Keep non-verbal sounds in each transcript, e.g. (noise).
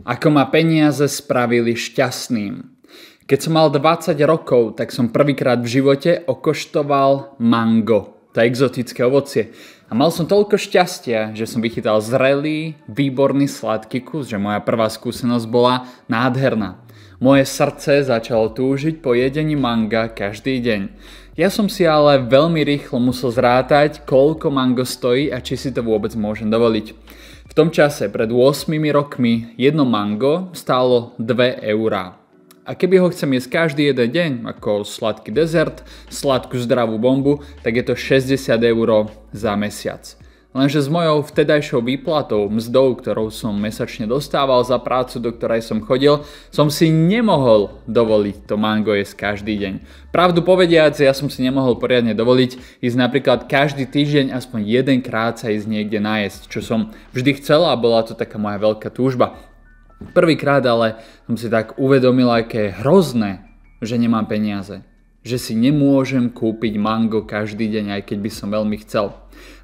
Ako ma peniaze spravili šťastným. Keď som mal 20 rokov, tak som prvýkrát v živote okoštoval mango, to exotické ovocie. A mal som toľko šťastia, že som vychytal zrelý, výborný sladký kus, že moja prvá skúsenosť bola nádherná. Moje srdce začalo túžiť po jedení manga každý deň. Ja som si ale veľmi rýchlo musel zrátať, koľko mango stojí a či si to vôbec môžem dovoliť. V tom čase, pred 8 rokmi, jedno mango stálo 2 eurá. A keby ho chcem jesť každý jeden deň, ako sladký dezert, sladkú zdravú bombu, tak je to 60 eur za mesiac. Lenže s mojou vtedajšou výplatou, mzdou, ktorou som mesačne dostával za prácu, do ktorej som chodil, som si nemohol dovoliť to mango jesť každý deň. Pravdu povediac, ja som si nemohol poriadne dovoliť ísť napríklad každý týždeň aspoň jedenkrát sa ísť niekde nájsť, čo som vždy chcel a bola to taká moja veľká túžba. Prvýkrát ale som si tak uvedomil, aké je hrozné, že nemám peniaze že si nemôžem kúpiť mango každý deň, aj keď by som veľmi chcel.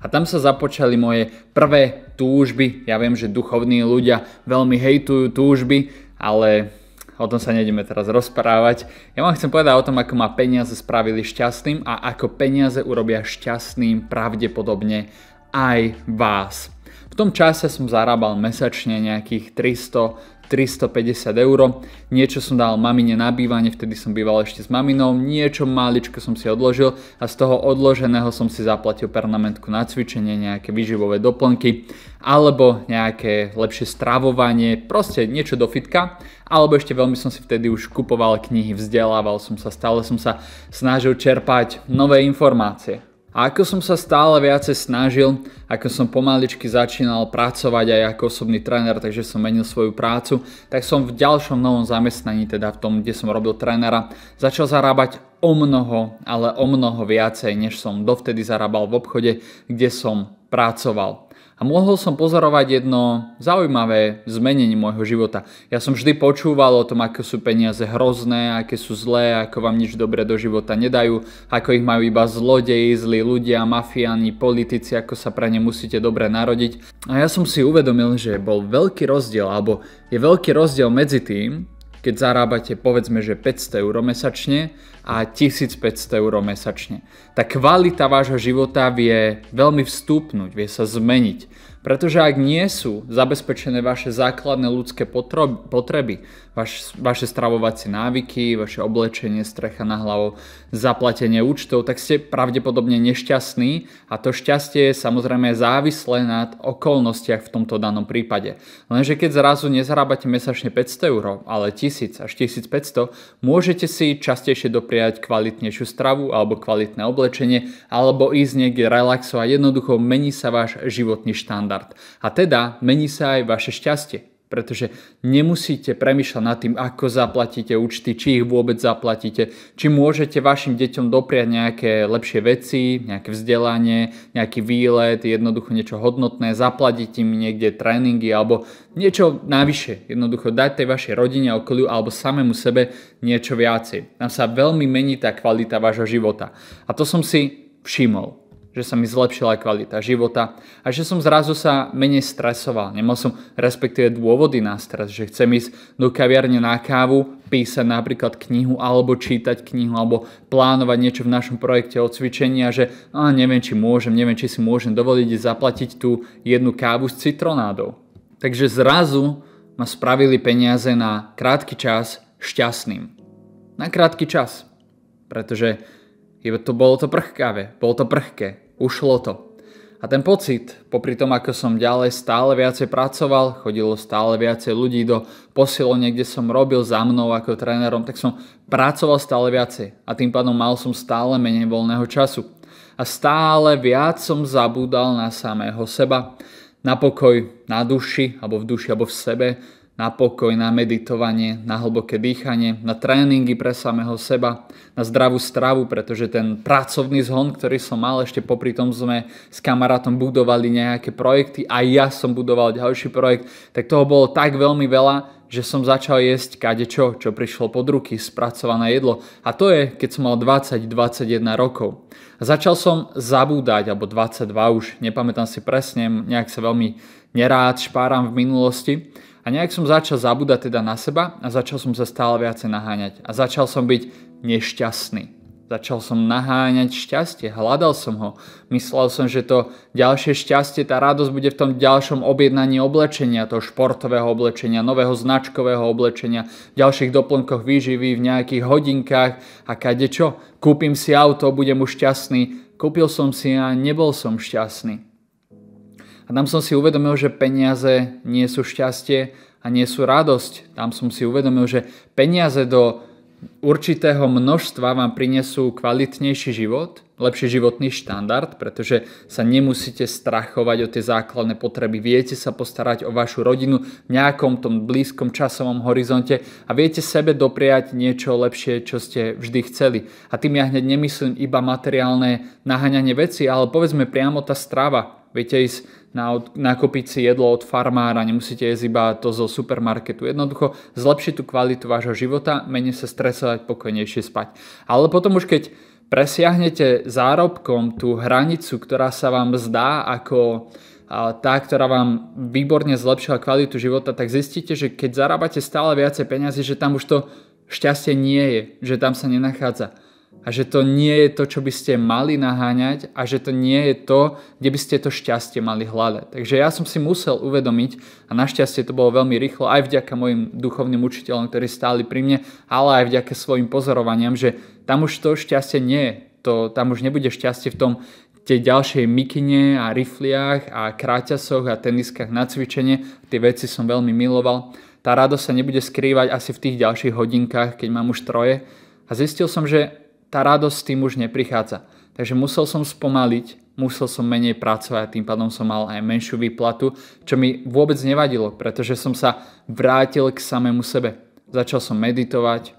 A tam sa započali moje prvé túžby. Ja viem, že duchovní ľudia veľmi hejtujú túžby, ale o tom sa nejdeme teraz rozprávať. Ja vám chcem povedať o tom, ako ma peniaze spravili šťastným a ako peniaze urobia šťastným pravdepodobne aj vás. V tom čase som zarábal mesačne nejakých 300 350 eur. Niečo som dal mamine na bývanie, vtedy som býval ešte s maminou, niečo maličko som si odložil a z toho odloženého som si zaplatil permanentku na cvičenie, nejaké vyživové doplnky alebo nejaké lepšie stravovanie, proste niečo do fitka. Alebo ešte veľmi som si vtedy už kupoval knihy, vzdelával som sa, stále som sa snažil čerpať nové informácie. A ako som sa stále viacej snažil, ako som pomaličky začínal pracovať aj ako osobný tréner, takže som menil svoju prácu, tak som v ďalšom novom zamestnaní, teda v tom, kde som robil trénera, začal zarábať o mnoho, ale o mnoho viacej, než som dovtedy zarábal v obchode, kde som pracoval a mohol som pozorovať jedno zaujímavé zmenenie môjho života. Ja som vždy počúval o tom, ako sú peniaze hrozné, aké sú zlé, ako vám nič dobré do života nedajú, ako ich majú iba zlodeji, zlí ľudia, mafiáni, politici, ako sa pre ne musíte dobre narodiť. A ja som si uvedomil, že bol veľký rozdiel, alebo je veľký rozdiel medzi tým, keď zarábate povedzme, že 500 eur mesačne a 1500 eur mesačne. Tá kvalita vášho života vie veľmi vstúpnuť, vie sa zmeniť pretože ak nie sú zabezpečené vaše základné ľudské potreby, vaš, vaše stravovacie návyky, vaše oblečenie, strecha na hlavou, zaplatenie účtov, tak ste pravdepodobne nešťastní a to šťastie je samozrejme závislé na okolnostiach v tomto danom prípade. Lenže keď zrazu nezarábate mesačne 500 eur, ale 1000 až 1500, môžete si častejšie dopriať kvalitnejšiu stravu alebo kvalitné oblečenie alebo ísť niekde relaxovať. Jednoducho mení sa váš životný štandard štandard. A teda mení sa aj vaše šťastie, pretože nemusíte premyšľať nad tým, ako zaplatíte účty, či ich vôbec zaplatíte, či môžete vašim deťom dopriať nejaké lepšie veci, nejaké vzdelanie, nejaký výlet, jednoducho niečo hodnotné, zaplatiť im niekde tréningy alebo niečo navyše. Jednoducho dať tej vašej rodine, okoliu alebo samému sebe niečo viacej. Nám sa veľmi mení tá kvalita vášho života. A to som si všimol že sa mi zlepšila kvalita života a že som zrazu sa menej stresoval. Nemal som respektíve dôvody na stres, že chcem ísť do kaviarne na kávu, písať napríklad knihu alebo čítať knihu alebo plánovať niečo v našom projekte od cvičenia, že a neviem, či môžem, neviem, či si môžem dovoliť zaplatiť tú jednu kávu s citronádou. Takže zrazu ma spravili peniaze na krátky čas šťastným. Na krátky čas. Pretože to bolo to prchkavé, bolo to prchké Ušlo to. A ten pocit, popri tom ako som ďalej stále viacej pracoval, chodilo stále viacej ľudí do posilovne, kde som robil za mnou ako trénerom, tak som pracoval stále viacej a tým pádom mal som stále menej voľného času. A stále viac som zabúdal na samého seba, na pokoj, na duši, alebo v duši, alebo v sebe, na pokoj, na meditovanie, na hlboké dýchanie, na tréningy pre samého seba, na zdravú stravu, pretože ten pracovný zhon, ktorý som mal, ešte popri tom sme s kamarátom budovali nejaké projekty a ja som budoval ďalší projekt, tak toho bolo tak veľmi veľa, že som začal jesť kadečo, čo prišlo pod ruky, spracované jedlo. A to je, keď som mal 20-21 rokov. A začal som zabúdať, alebo 22 už, nepamätám si presne, nejak sa veľmi nerád špáram v minulosti, a nejak som začal zabúdať teda na seba a začal som sa stále viacej naháňať. A začal som byť nešťastný. Začal som naháňať šťastie, hľadal som ho. Myslel som, že to ďalšie šťastie, tá radosť bude v tom ďalšom objednaní oblečenia, toho športového oblečenia, nového značkového oblečenia, v ďalších doplnkoch výživy, v nejakých hodinkách a kadečo. Kúpim si auto, budem už šťastný. Kúpil som si a nebol som šťastný. A tam som si uvedomil, že peniaze nie sú šťastie a nie sú radosť. Tam som si uvedomil, že peniaze do určitého množstva vám prinesú kvalitnejší život, lepší životný štandard, pretože sa nemusíte strachovať o tie základné potreby. Viete sa postarať o vašu rodinu v nejakom tom blízkom časovom horizonte a viete sebe dopriať niečo lepšie, čo ste vždy chceli. A tým ja hneď nemyslím iba materiálne naháňanie veci, ale povedzme priamo tá strava, Viete ísť na, nakúpiť si jedlo od farmára, nemusíte jesť iba to zo supermarketu. Jednoducho zlepšiť tú kvalitu vášho života, menej sa stresovať, pokojnejšie spať. Ale potom už keď presiahnete zárobkom tú hranicu, ktorá sa vám zdá ako tá, ktorá vám výborne zlepšila kvalitu života, tak zistíte, že keď zarábate stále viacej peniazy, že tam už to šťastie nie je, že tam sa nenachádza a že to nie je to, čo by ste mali naháňať a že to nie je to, kde by ste to šťastie mali hľadať. Takže ja som si musel uvedomiť a našťastie to bolo veľmi rýchlo aj vďaka mojim duchovným učiteľom, ktorí stáli pri mne, ale aj vďaka svojim pozorovaniam, že tam už to šťastie nie je. To, tam už nebude šťastie v tom, tie ďalšej mikine a rifliach a kráťasoch a teniskách na cvičenie. Tie veci som veľmi miloval. Tá radosť sa nebude skrývať asi v tých ďalších hodinkách, keď mám už troje. A zistil som, že tá radosť tým už neprichádza. Takže musel som spomaliť, musel som menej pracovať, tým pádom som mal aj menšiu výplatu, čo mi vôbec nevadilo, pretože som sa vrátil k samému sebe. Začal som meditovať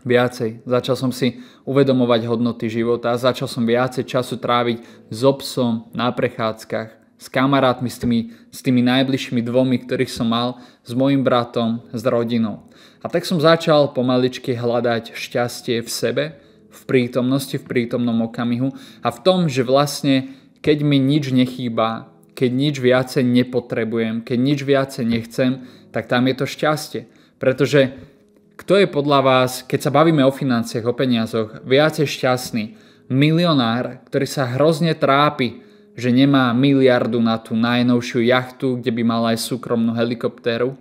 viacej, začal som si uvedomovať hodnoty života, začal som viacej času tráviť s so obsom na prechádzkach, s kamarátmi, s tými, s tými najbližšími dvomi, ktorých som mal, s mojim bratom, s rodinou. A tak som začal pomaličky hľadať šťastie v sebe, v prítomnosti, v prítomnom okamihu a v tom, že vlastne keď mi nič nechýba, keď nič viacej nepotrebujem, keď nič viacej nechcem, tak tam je to šťastie. Pretože kto je podľa vás, keď sa bavíme o financiách, o peniazoch, viacej šťastný? Milionár, ktorý sa hrozne trápi, že nemá miliardu na tú najnovšiu jachtu, kde by mal aj súkromnú helikoptéru,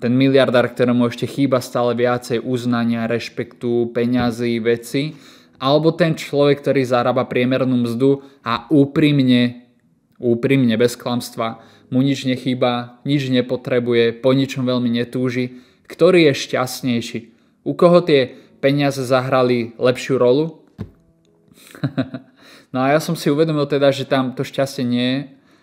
ten miliardár, ktorému ešte chýba stále viacej uznania, rešpektu, peňazí, veci, alebo ten človek, ktorý zarába priemernú mzdu a úprimne, úprimne bez klamstva, mu nič nechýba, nič nepotrebuje, po ničom veľmi netúži, ktorý je šťastnejší. U koho tie peniaze zahrali lepšiu rolu? (laughs) no a ja som si uvedomil teda, že tam to šťastie nie je,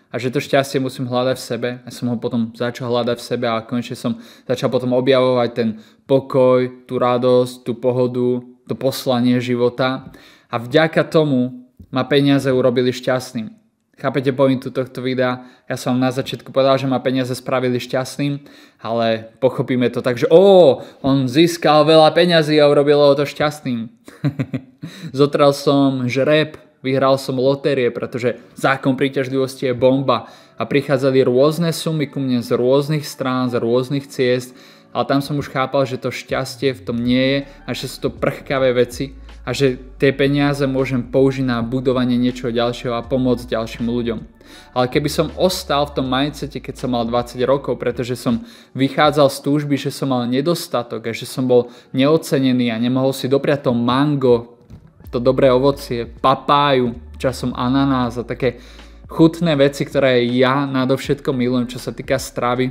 a že to šťastie musím hľadať v sebe. Ja som ho potom začal hľadať v sebe a konečne som začal potom objavovať ten pokoj, tú radosť, tú pohodu, to poslanie života. A vďaka tomu ma peniaze urobili šťastným. Chápete pointu tohto videa? Ja som na začiatku povedal, že ma peniaze spravili šťastným, ale pochopíme to tak, že ó, on získal veľa peňazí a urobilo ho to šťastným. (laughs) Zotral som žreb, Vyhral som lotérie, pretože zákon príťažlivosti je bomba a prichádzali rôzne sumy ku mne z rôznych strán, z rôznych ciest, ale tam som už chápal, že to šťastie v tom nie je a že sú to prchkavé veci a že tie peniaze môžem použiť na budovanie niečoho ďalšieho a pomôcť ďalším ľuďom. Ale keby som ostal v tom mindsete, keď som mal 20 rokov, pretože som vychádzal z túžby, že som mal nedostatok a že som bol neocenený a nemohol si dopriať to mango, to dobré ovocie, papáju, časom ananás a také chutné veci, ktoré ja nadovšetko milujem, čo sa týka stravy,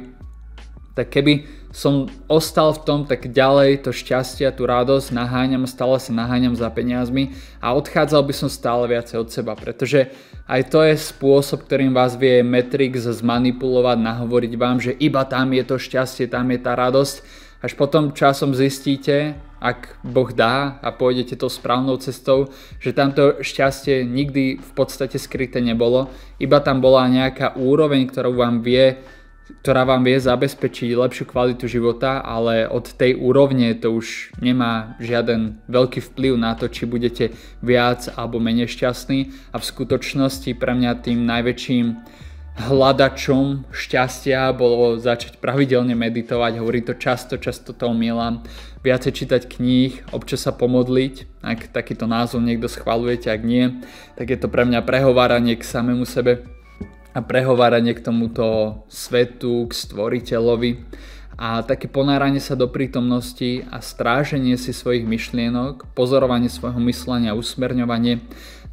tak keby som ostal v tom, tak ďalej to šťastie a tú radosť naháňam, stále sa naháňam za peniazmi a odchádzal by som stále viacej od seba, pretože aj to je spôsob, ktorým vás vie Matrix zmanipulovať, nahovoriť vám, že iba tam je to šťastie, tam je tá radosť, až potom časom zistíte, ak Boh dá a pôjdete tou správnou cestou, že tamto šťastie nikdy v podstate skryté nebolo, iba tam bola nejaká úroveň, ktorú vám vie, ktorá vám vie zabezpečiť lepšiu kvalitu života, ale od tej úrovne to už nemá žiaden veľký vplyv na to, či budete viac alebo menej šťastní a v skutočnosti pre mňa tým najväčším hľadačom šťastia bolo začať pravidelne meditovať, hovorí to často, často to omielam, viacej čítať kníh, občas sa pomodliť, ak takýto názov niekto schvalujete, ak nie, tak je to pre mňa prehováranie k samému sebe a prehováranie k tomuto svetu, k stvoriteľovi a také ponáranie sa do prítomnosti a stráženie si svojich myšlienok, pozorovanie svojho myslenia, usmerňovanie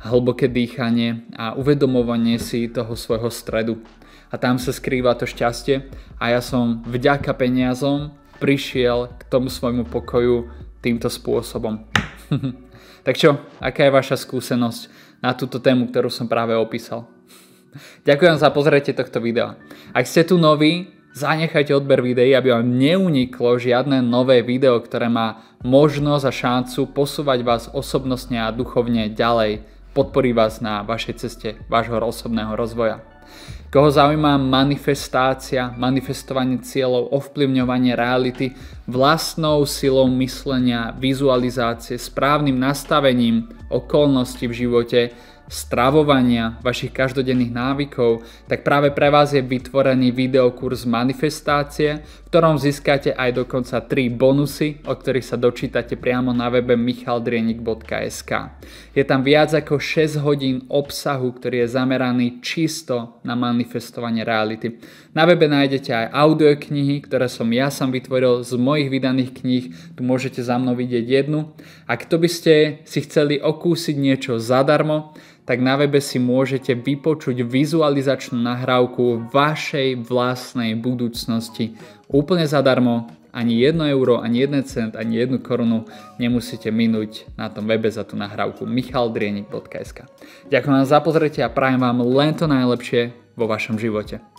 hlboké dýchanie a uvedomovanie si toho svojho stredu. A tam sa skrýva to šťastie a ja som vďaka peniazom prišiel k tomu svojmu pokoju týmto spôsobom. (laughs) tak čo, aká je vaša skúsenosť na túto tému, ktorú som práve opísal? (laughs) Ďakujem za pozretie tohto videa. Ak ste tu noví, zanechajte odber videí, aby vám neuniklo žiadne nové video, ktoré má možnosť a šancu posúvať vás osobnostne a duchovne ďalej podporí vás na vašej ceste vášho osobného rozvoja. Koho zaujíma manifestácia, manifestovanie cieľov, ovplyvňovanie reality vlastnou silou myslenia, vizualizácie, správnym nastavením okolností v živote, stravovania, vašich každodenných návykov, tak práve pre vás je vytvorený videokurs manifestácie, ktorom získate aj dokonca 3 bonusy, o ktorých sa dočítate priamo na webe michaldrienik.sk. Je tam viac ako 6 hodín obsahu, ktorý je zameraný čisto na manifestovanie reality. Na webe nájdete aj audioknihy, ktoré som ja sam vytvoril z mojich vydaných kníh, tu môžete za mnou vidieť jednu. A kto by ste si chceli okúsiť niečo zadarmo, tak na webe si môžete vypočuť vizualizačnú nahrávku vašej vlastnej budúcnosti úplne zadarmo. Ani 1 euro, ani 1 cent, ani jednu korunu nemusíte minúť na tom webe za tú nahrávku michaldrienik.sk. Ďakujem vám za pozretie a prajem vám len to najlepšie vo vašom živote.